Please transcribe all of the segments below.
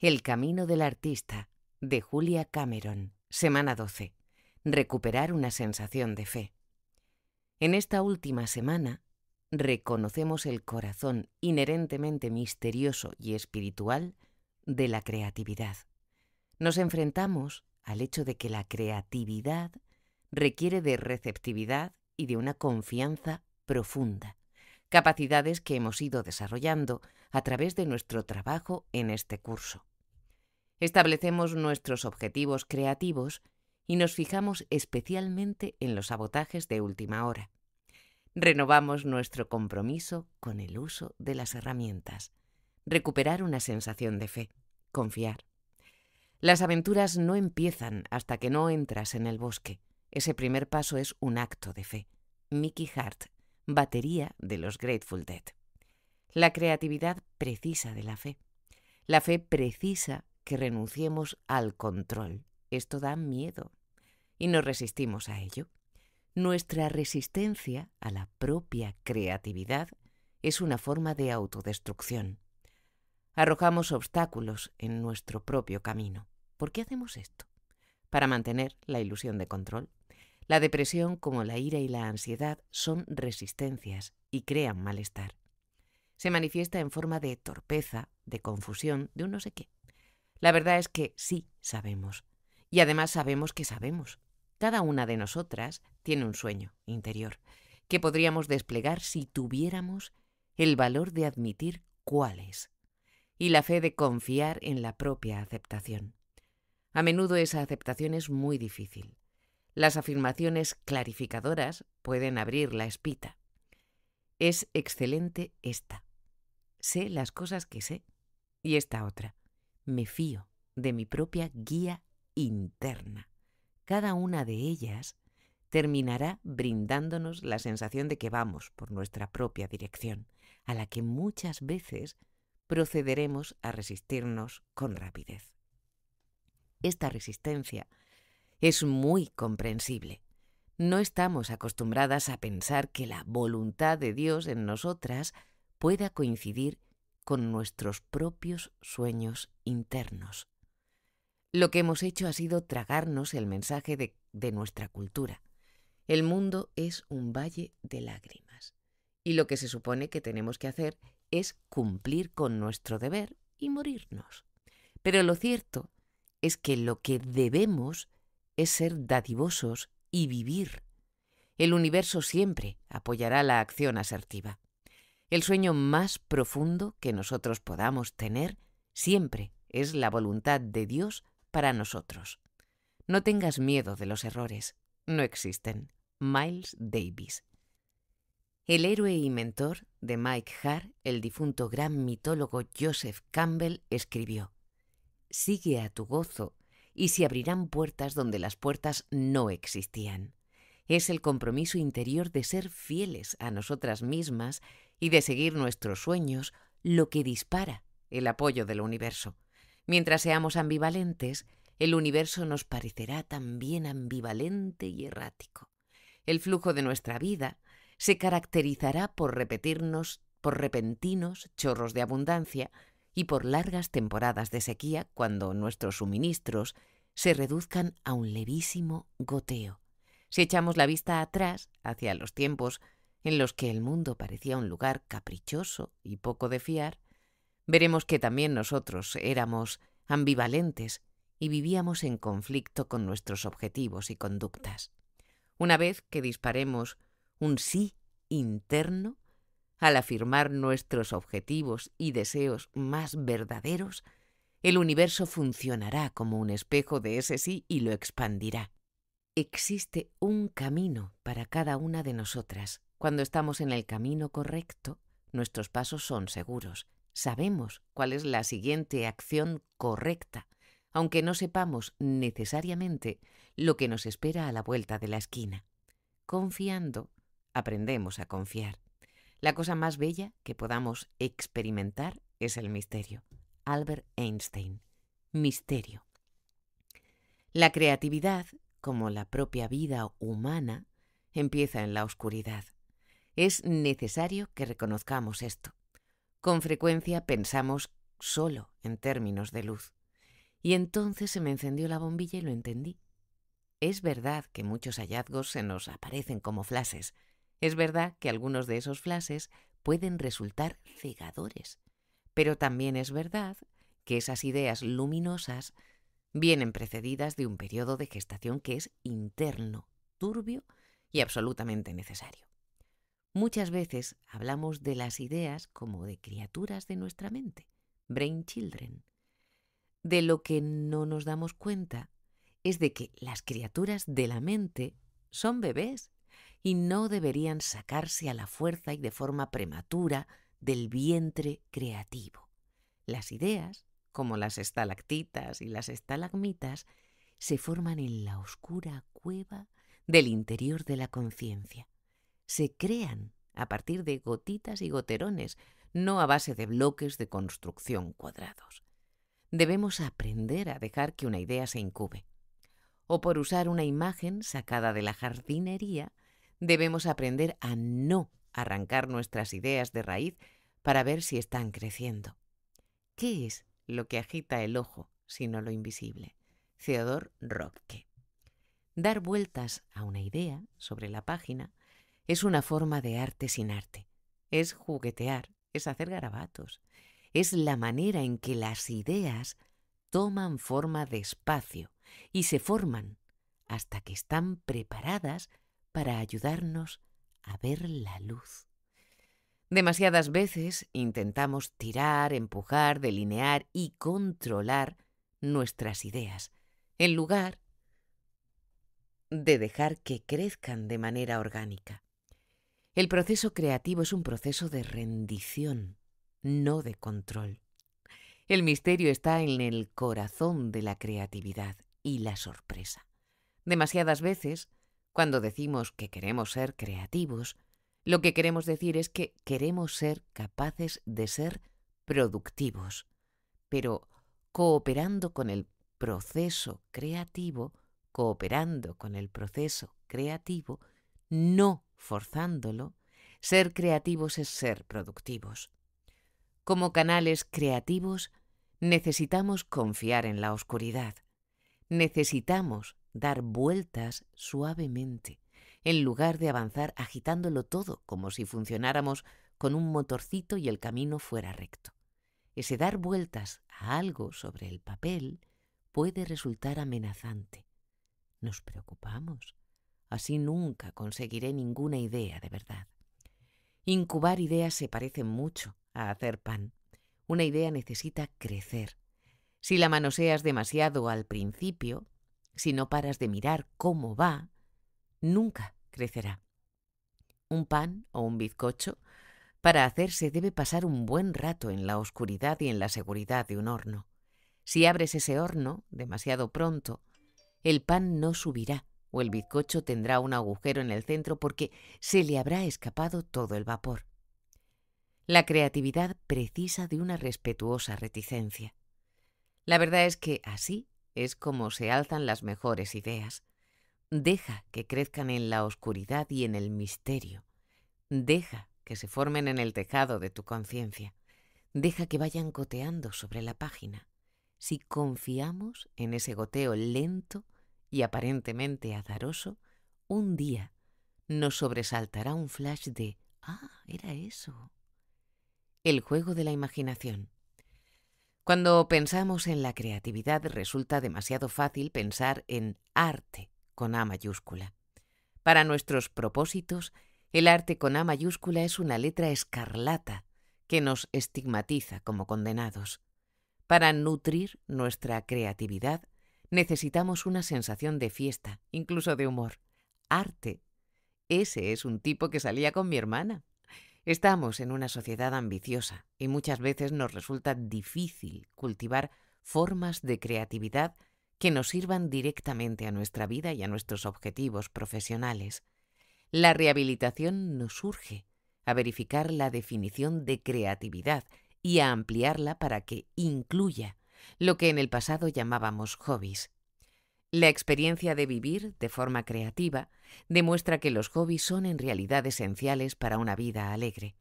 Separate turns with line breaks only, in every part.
El camino del artista, de Julia Cameron, semana 12. Recuperar una sensación de fe. En esta última semana, reconocemos el corazón inherentemente misterioso y espiritual de la creatividad. Nos enfrentamos al hecho de que la creatividad requiere de receptividad y de una confianza profunda capacidades que hemos ido desarrollando a través de nuestro trabajo en este curso. Establecemos nuestros objetivos creativos y nos fijamos especialmente en los sabotajes de última hora. Renovamos nuestro compromiso con el uso de las herramientas. Recuperar una sensación de fe. Confiar. Las aventuras no empiezan hasta que no entras en el bosque. Ese primer paso es un acto de fe. Mickey Hart, batería de los Grateful Dead. La creatividad precisa de la fe. La fe precisa que renunciemos al control. Esto da miedo y nos resistimos a ello. Nuestra resistencia a la propia creatividad es una forma de autodestrucción. Arrojamos obstáculos en nuestro propio camino. ¿Por qué hacemos esto? Para mantener la ilusión de control, la depresión, como la ira y la ansiedad, son resistencias y crean malestar. Se manifiesta en forma de torpeza, de confusión, de un no sé qué. La verdad es que sí sabemos. Y además sabemos que sabemos. Cada una de nosotras tiene un sueño interior que podríamos desplegar si tuviéramos el valor de admitir cuáles. y la fe de confiar en la propia aceptación. A menudo esa aceptación es muy difícil, las afirmaciones clarificadoras pueden abrir la espita. Es excelente esta. Sé las cosas que sé. Y esta otra. Me fío de mi propia guía interna. Cada una de ellas terminará brindándonos la sensación de que vamos por nuestra propia dirección, a la que muchas veces procederemos a resistirnos con rapidez. Esta resistencia es muy comprensible. No estamos acostumbradas a pensar que la voluntad de Dios en nosotras pueda coincidir con nuestros propios sueños internos. Lo que hemos hecho ha sido tragarnos el mensaje de, nuestra cultura. El mundo es un valle de lágrimas y lo que se supone que tenemos que hacer es cumplir con nuestro deber y morirnos. Pero lo cierto es que lo que debemos es ser dadivosos y vivir. El universo siempre apoyará la acción asertiva. El sueño más profundo que nosotros podamos tener siempre es la voluntad de Dios para nosotros. No tengas miedo de los errores. No existen. Miles Davis. El héroe y mentor de Mike Hart, el difunto gran mitólogo Joseph Campbell, escribió, Sigue a tu gozo y se abrirán puertas donde las puertas no existían. Es el compromiso interior de ser fieles a nosotras mismas y de seguir nuestros sueños lo que dispara el apoyo del universo. Mientras seamos ambivalentes, el universo nos parecerá también ambivalente y errático. El flujo de nuestra vida se caracterizará por repetirnos por repentinos chorros de abundancia y por largas temporadas de sequía cuando nuestros suministros se reduzcan a un levísimo goteo. Si echamos la vista atrás, hacia los tiempos en los que el mundo parecía un lugar caprichoso y poco de fiar, veremos que también nosotros éramos ambivalentes y vivíamos en conflicto con nuestros objetivos y conductas. Una vez que disparemos un sí interno, al afirmar nuestros objetivos y deseos más verdaderos, el universo funcionará como un espejo de ese sí y lo expandirá. Existe un camino para cada una de nosotras. Cuando estamos en el camino correcto, nuestros pasos son seguros. Sabemos cuál es la siguiente acción correcta, aunque no sepamos necesariamente lo que nos espera a la vuelta de la esquina. Confiando, aprendemos a confiar. La cosa más bella que podamos experimentar es el misterio. Albert Einstein. Misterio. La creatividad, como la propia vida humana, empieza en la oscuridad. Es necesario que reconozcamos esto. Con frecuencia pensamos solo en términos de luz. Y entonces se me encendió la bombilla y lo entendí. Es verdad que muchos hallazgos se nos aparecen como flashes, es verdad que algunos de esos flashes pueden resultar cegadores, pero también es verdad que esas ideas luminosas vienen precedidas de un periodo de gestación que es interno, turbio y absolutamente necesario. Muchas veces hablamos de las ideas como de criaturas de nuestra mente, brain children. De lo que no nos damos cuenta es de que las criaturas de la mente son bebés y no deberían sacarse a la fuerza y de forma prematura del vientre creativo. Las ideas, como las estalactitas y las estalagmitas, se forman en la oscura cueva del interior de la conciencia. Se crean a partir de gotitas y goterones, no a base de bloques de construcción cuadrados. Debemos aprender a dejar que una idea se incube. O por usar una imagen sacada de la jardinería debemos aprender a no arrancar nuestras ideas de raíz para ver si están creciendo. ¿Qué es lo que agita el ojo, sino lo invisible? Theodor Rocke. Dar vueltas a una idea sobre la página es una forma de arte sin arte. Es juguetear, es hacer garabatos. Es la manera en que las ideas toman forma de espacio y se forman hasta que están preparadas para ayudarnos a ver la luz. Demasiadas veces intentamos tirar, empujar, delinear y controlar nuestras ideas, en lugar de dejar que crezcan de manera orgánica. El proceso creativo es un proceso de rendición, no de control. El misterio está en el corazón de la creatividad y la sorpresa. Demasiadas veces cuando decimos que queremos ser creativos, lo que queremos decir es que queremos ser capaces de ser productivos, pero cooperando con el proceso creativo, cooperando con el proceso creativo, no forzándolo, ser creativos es ser productivos. Como canales creativos, necesitamos confiar en la oscuridad, necesitamos dar vueltas suavemente, en lugar de avanzar agitándolo todo como si funcionáramos con un motorcito y el camino fuera recto. Ese dar vueltas a algo sobre el papel puede resultar amenazante. Nos preocupamos. Así nunca conseguiré ninguna idea de verdad. Incubar ideas se parece mucho a hacer pan. Una idea necesita crecer. Si la manoseas demasiado al principio, si no paras de mirar cómo va, nunca crecerá. Un pan o un bizcocho, para hacerse debe pasar un buen rato en la oscuridad y en la seguridad de un horno. Si abres ese horno demasiado pronto, el pan no subirá o el bizcocho tendrá un agujero en el centro porque se le habrá escapado todo el vapor. La creatividad precisa de una respetuosa reticencia. La verdad es que así es como se alzan las mejores ideas. Deja que crezcan en la oscuridad y en el misterio. Deja que se formen en el tejado de tu conciencia. Deja que vayan goteando sobre la página. Si confiamos en ese goteo lento y aparentemente azaroso, un día nos sobresaltará un flash de, ah, era eso. El juego de la imaginación. Cuando pensamos en la creatividad resulta demasiado fácil pensar en arte con A mayúscula. Para nuestros propósitos, el arte con A mayúscula es una letra escarlata que nos estigmatiza como condenados. Para nutrir nuestra creatividad necesitamos una sensación de fiesta, incluso de humor. Arte. Ese es un tipo que salía con mi hermana, Estamos en una sociedad ambiciosa y muchas veces nos resulta difícil cultivar formas de creatividad que nos sirvan directamente a nuestra vida y a nuestros objetivos profesionales. La rehabilitación nos urge a verificar la definición de creatividad y a ampliarla para que incluya lo que en el pasado llamábamos hobbies, la experiencia de vivir de forma creativa demuestra que los hobbies son en realidad esenciales para una vida alegre.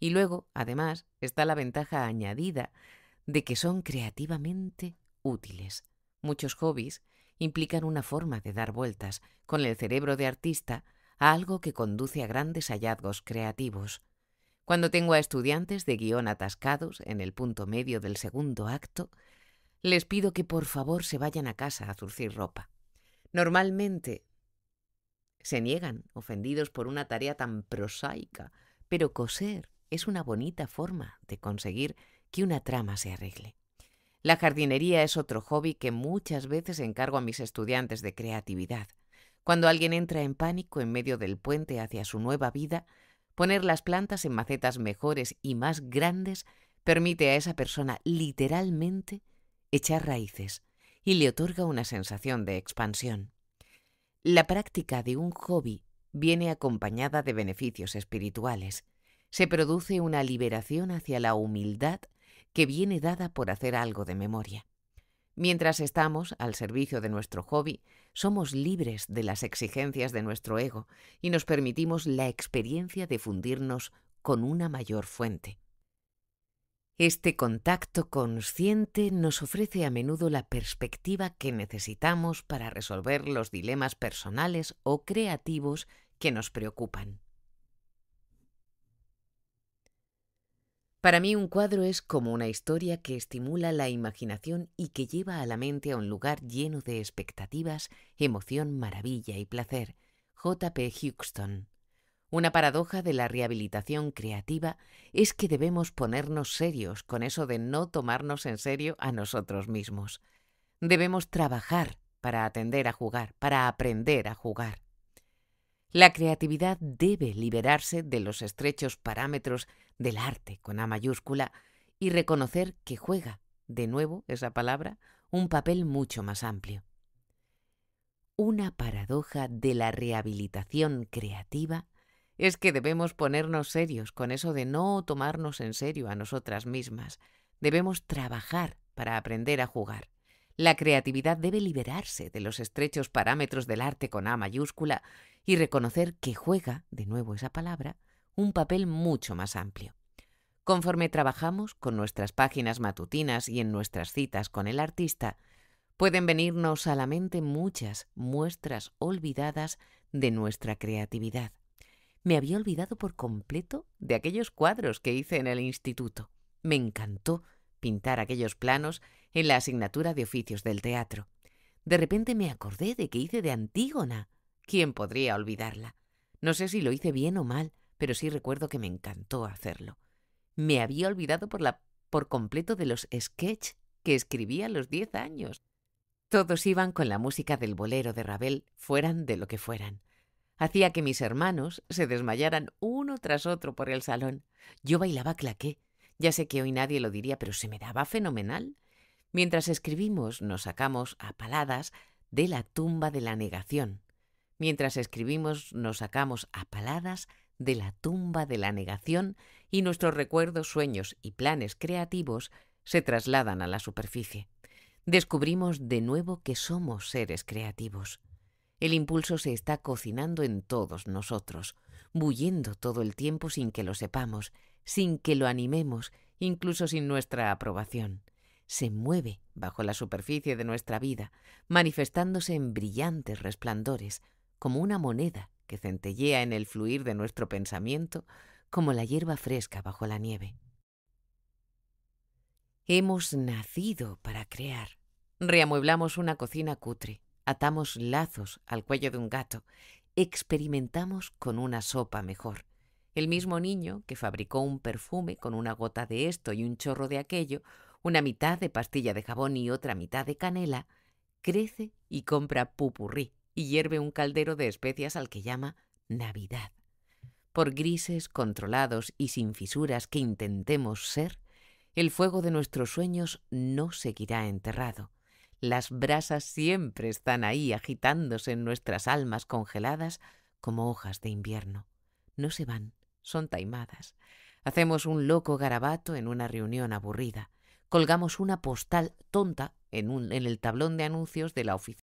Y luego, además, está la ventaja añadida de que son creativamente útiles. Muchos hobbies implican una forma de dar vueltas con el cerebro de artista a algo que conduce a grandes hallazgos creativos. Cuando tengo a estudiantes de guión atascados en el punto medio del segundo acto, les pido que por favor se vayan a casa a zurcir ropa. Normalmente se niegan, ofendidos por una tarea tan prosaica, pero coser es una bonita forma de conseguir que una trama se arregle. La jardinería es otro hobby que muchas veces encargo a mis estudiantes de creatividad. Cuando alguien entra en pánico en medio del puente hacia su nueva vida, poner las plantas en macetas mejores y más grandes permite a esa persona literalmente echar raíces y le otorga una sensación de expansión. La práctica de un hobby viene acompañada de beneficios espirituales. Se produce una liberación hacia la humildad que viene dada por hacer algo de memoria. Mientras estamos al servicio de nuestro hobby, somos libres de las exigencias de nuestro ego y nos permitimos la experiencia de fundirnos con una mayor fuente. Este contacto consciente nos ofrece a menudo la perspectiva que necesitamos para resolver los dilemas personales o creativos que nos preocupan. Para mí un cuadro es como una historia que estimula la imaginación y que lleva a la mente a un lugar lleno de expectativas, emoción, maravilla y placer. J.P. Houston una paradoja de la rehabilitación creativa es que debemos ponernos serios con eso de no tomarnos en serio a nosotros mismos. Debemos trabajar para atender a jugar, para aprender a jugar. La creatividad debe liberarse de los estrechos parámetros del arte con A mayúscula y reconocer que juega, de nuevo esa palabra, un papel mucho más amplio. Una paradoja de la rehabilitación creativa es que debemos ponernos serios con eso de no tomarnos en serio a nosotras mismas. Debemos trabajar para aprender a jugar. La creatividad debe liberarse de los estrechos parámetros del arte con A mayúscula y reconocer que juega, de nuevo esa palabra, un papel mucho más amplio. Conforme trabajamos con nuestras páginas matutinas y en nuestras citas con el artista, pueden venirnos a la mente muchas muestras olvidadas de nuestra creatividad. Me había olvidado por completo de aquellos cuadros que hice en el instituto. Me encantó pintar aquellos planos en la asignatura de oficios del teatro. De repente me acordé de que hice de Antígona. ¿Quién podría olvidarla? No sé si lo hice bien o mal, pero sí recuerdo que me encantó hacerlo. Me había olvidado por, la, por completo de los sketch que escribía a los diez años. Todos iban con la música del bolero de Ravel, fueran de lo que fueran hacía que mis hermanos se desmayaran uno tras otro por el salón. Yo bailaba claqué. Ya sé que hoy nadie lo diría, pero se me daba fenomenal. Mientras escribimos, nos sacamos a paladas de la tumba de la negación. Mientras escribimos, nos sacamos a paladas de la tumba de la negación y nuestros recuerdos, sueños y planes creativos se trasladan a la superficie. Descubrimos de nuevo que somos seres creativos. El impulso se está cocinando en todos nosotros, bulliendo todo el tiempo sin que lo sepamos, sin que lo animemos, incluso sin nuestra aprobación. Se mueve bajo la superficie de nuestra vida, manifestándose en brillantes resplandores, como una moneda que centellea en el fluir de nuestro pensamiento, como la hierba fresca bajo la nieve. Hemos nacido para crear. Reamueblamos una cocina cutre, atamos lazos al cuello de un gato, experimentamos con una sopa mejor. El mismo niño que fabricó un perfume con una gota de esto y un chorro de aquello, una mitad de pastilla de jabón y otra mitad de canela, crece y compra pupurrí y hierve un caldero de especias al que llama Navidad. Por grises, controlados y sin fisuras que intentemos ser, el fuego de nuestros sueños no seguirá enterrado. Las brasas siempre están ahí agitándose en nuestras almas congeladas como hojas de invierno. No se van, son taimadas. Hacemos un loco garabato en una reunión aburrida. Colgamos una postal tonta en, en el tablón de anuncios de la oficina.